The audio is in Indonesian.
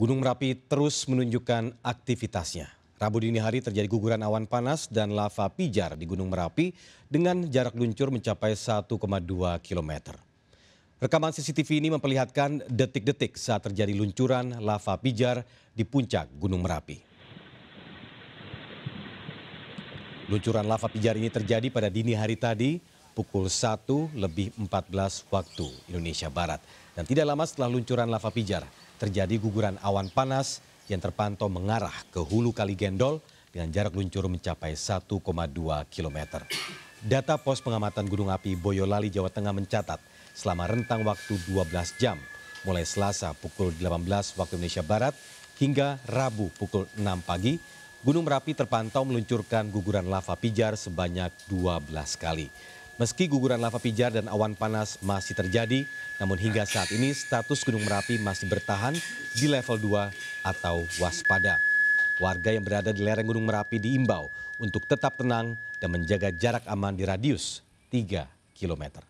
Gunung Merapi terus menunjukkan aktivitasnya. Rabu dini hari terjadi guguran awan panas dan lava pijar di Gunung Merapi dengan jarak luncur mencapai 1,2 km. Rekaman CCTV ini memperlihatkan detik-detik saat terjadi luncuran lava pijar di puncak Gunung Merapi. Luncuran lava pijar ini terjadi pada dini hari tadi pukul 1 lebih 14 waktu Indonesia Barat. Dan tidak lama setelah luncuran lava pijar, terjadi guguran awan panas yang terpantau mengarah ke hulu Kali Gendol dengan jarak luncur mencapai 1,2 km. Data pos pengamatan gunung api Boyolali, Jawa Tengah mencatat selama rentang waktu 12 jam, mulai Selasa pukul 18 waktu Indonesia Barat hingga Rabu pukul 6 pagi, Gunung Merapi terpantau meluncurkan guguran lava pijar sebanyak 12 kali. Meski guguran lava pijar dan awan panas masih terjadi, namun hingga saat ini status Gunung Merapi masih bertahan di level 2 atau waspada. Warga yang berada di lereng Gunung Merapi diimbau untuk tetap tenang dan menjaga jarak aman di radius 3 kilometer.